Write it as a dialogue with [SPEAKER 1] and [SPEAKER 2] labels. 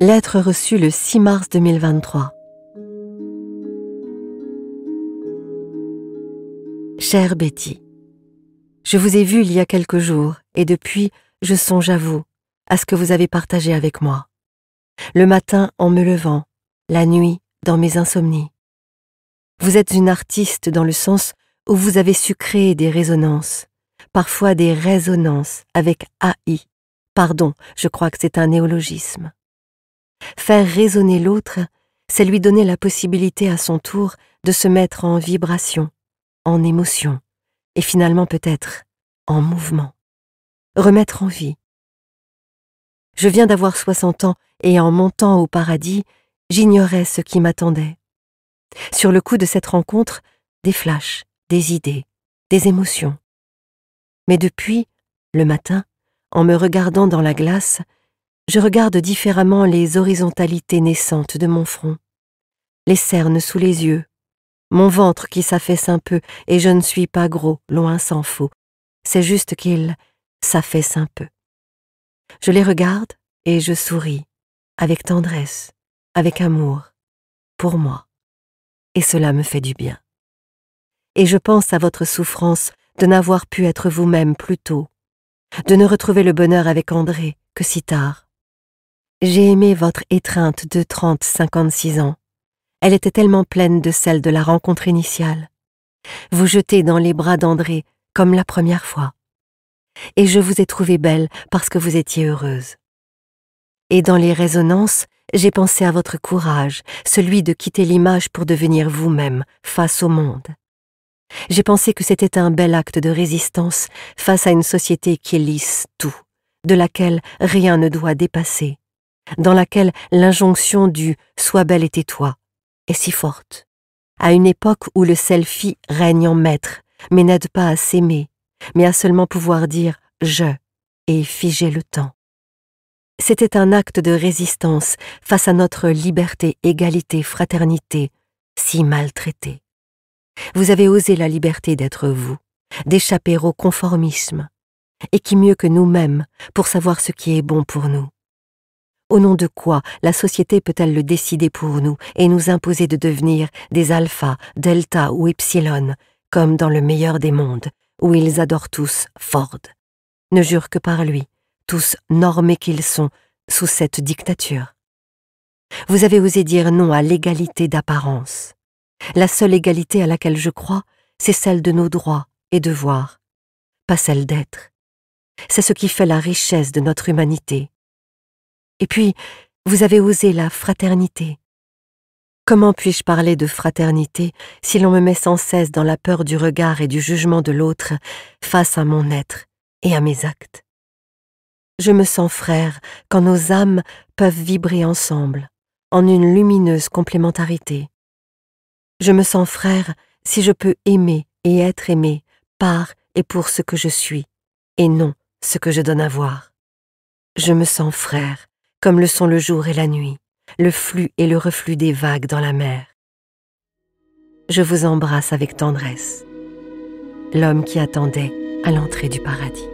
[SPEAKER 1] Lettre reçue le 6 mars 2023. Chère Betty, je vous ai vue il y a quelques jours et depuis, je songe à vous, à ce que vous avez partagé avec moi. Le matin en me levant, la nuit dans mes insomnies. Vous êtes une artiste dans le sens où vous avez su créer des résonances, parfois des résonances avec AI. Pardon, je crois que c'est un néologisme. Faire résonner l'autre, c'est lui donner la possibilité à son tour de se mettre en vibration, en émotion, et finalement peut-être en mouvement. Remettre en vie. Je viens d'avoir 60 ans et en montant au paradis, j'ignorais ce qui m'attendait. Sur le coup de cette rencontre, des flashs, des idées, des émotions. Mais depuis, le matin, en me regardant dans la glace, je regarde différemment les horizontalités naissantes de mon front, les cernes sous les yeux, mon ventre qui s'affaisse un peu, et je ne suis pas gros, loin s'en faut. C'est juste qu'il s'affaisse un peu. Je les regarde et je souris, avec tendresse, avec amour, pour moi. Et cela me fait du bien. Et je pense à votre souffrance de n'avoir pu être vous-même plus tôt, de ne retrouver le bonheur avec André que si tard. J'ai aimé votre étreinte de 30-56 ans. Elle était tellement pleine de celle de la rencontre initiale. Vous jetez dans les bras d'André comme la première fois. Et je vous ai trouvée belle parce que vous étiez heureuse. Et dans les résonances, j'ai pensé à votre courage, celui de quitter l'image pour devenir vous-même face au monde. J'ai pensé que c'était un bel acte de résistance face à une société qui lisse tout, de laquelle rien ne doit dépasser, dans laquelle l'injonction du « sois belle et tais-toi » est si forte. À une époque où le selfie règne en maître, mais n'aide pas à s'aimer, mais à seulement pouvoir dire « je » et figer le temps. C'était un acte de résistance face à notre liberté, égalité, fraternité, si maltraitée. Vous avez osé la liberté d'être vous, d'échapper au conformisme, et qui mieux que nous-mêmes pour savoir ce qui est bon pour nous Au nom de quoi la société peut-elle le décider pour nous et nous imposer de devenir des Alpha, delta ou epsilon, comme dans le meilleur des mondes, où ils adorent tous Ford Ne jurent que par lui, tous normés qu'ils sont sous cette dictature. Vous avez osé dire non à l'égalité d'apparence. La seule égalité à laquelle je crois, c'est celle de nos droits et devoirs, pas celle d'être. C'est ce qui fait la richesse de notre humanité. Et puis, vous avez osé la fraternité. Comment puis-je parler de fraternité si l'on me met sans cesse dans la peur du regard et du jugement de l'autre face à mon être et à mes actes Je me sens frère quand nos âmes peuvent vibrer ensemble, en une lumineuse complémentarité. Je me sens frère si je peux aimer et être aimé par et pour ce que je suis, et non ce que je donne à voir. Je me sens frère, comme le sont le jour et la nuit, le flux et le reflux des vagues dans la mer. Je vous embrasse avec tendresse, l'homme qui attendait à l'entrée du paradis.